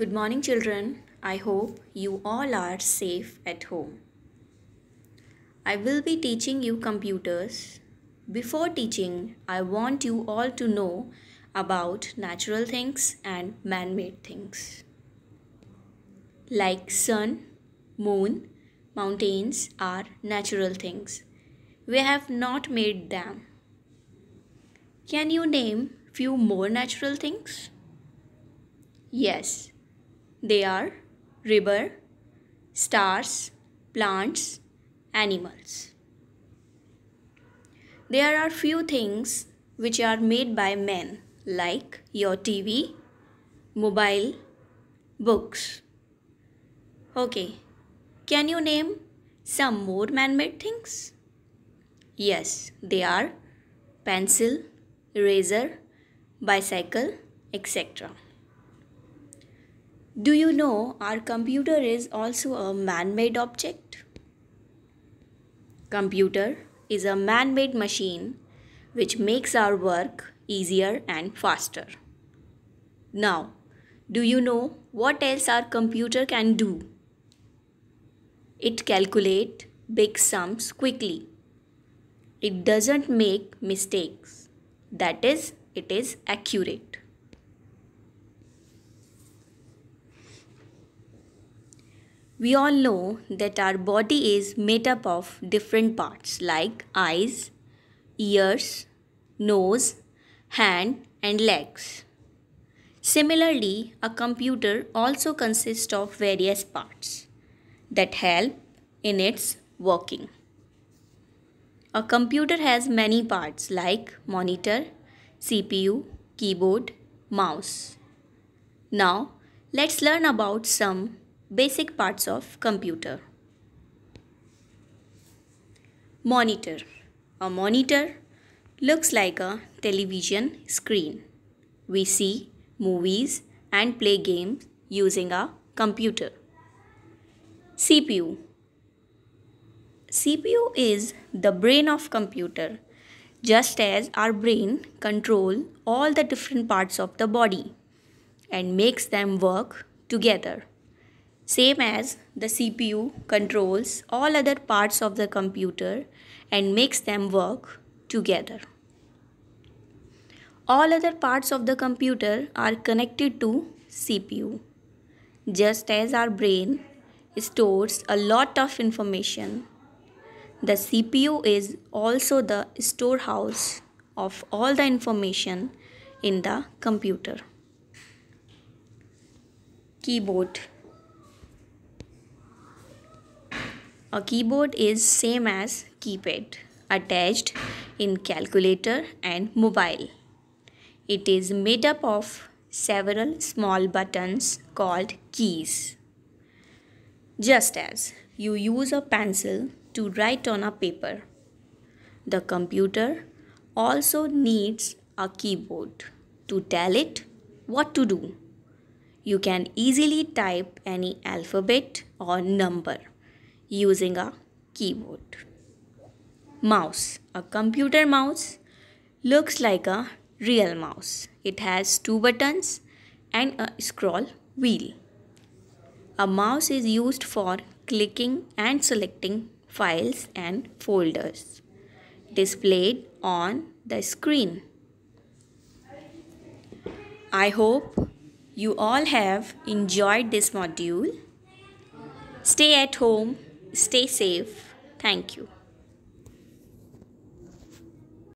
Good morning, children. I hope you all are safe at home. I will be teaching you computers. Before teaching, I want you all to know about natural things and man made things. Like sun, moon, mountains are natural things. We have not made them. Can you name few more natural things? Yes, they are river, stars, plants, animals. There are few things which are made by men like your TV, mobile, books. Okay, can you name some more man-made things? Yes, they are pencil, razor, bicycle, etc. Do you know our computer is also a man-made object? Computer is a man-made machine which makes our work easier and faster. Now, do you know what else our computer can do? It calculate big sums quickly. It doesn't make mistakes. That is, it is accurate. We all know that our body is made up of different parts like eyes, ears, nose, hand, and legs. Similarly, a computer also consists of various parts that help in its working. A computer has many parts like monitor, CPU, keyboard, mouse. Now, let's learn about some basic parts of computer. Monitor. A monitor looks like a television screen. We see movies and play games using a computer. CPU. CPU is the brain of computer just as our brain control all the different parts of the body and makes them work together. Same as the CPU controls all other parts of the computer and makes them work together. All other parts of the computer are connected to CPU. Just as our brain stores a lot of information, the CPU is also the storehouse of all the information in the computer. Keyboard A keyboard is same as keypad attached in calculator and mobile. It is made up of several small buttons called keys. Just as you use a pencil to write on a paper, the computer also needs a keyboard to tell it what to do. You can easily type any alphabet or number using a keyboard. Mouse. A computer mouse looks like a real mouse. It has two buttons and a scroll wheel. A mouse is used for clicking and selecting files and folders displayed on the screen. I hope you all have enjoyed this module. Stay at home Stay safe. Thank you.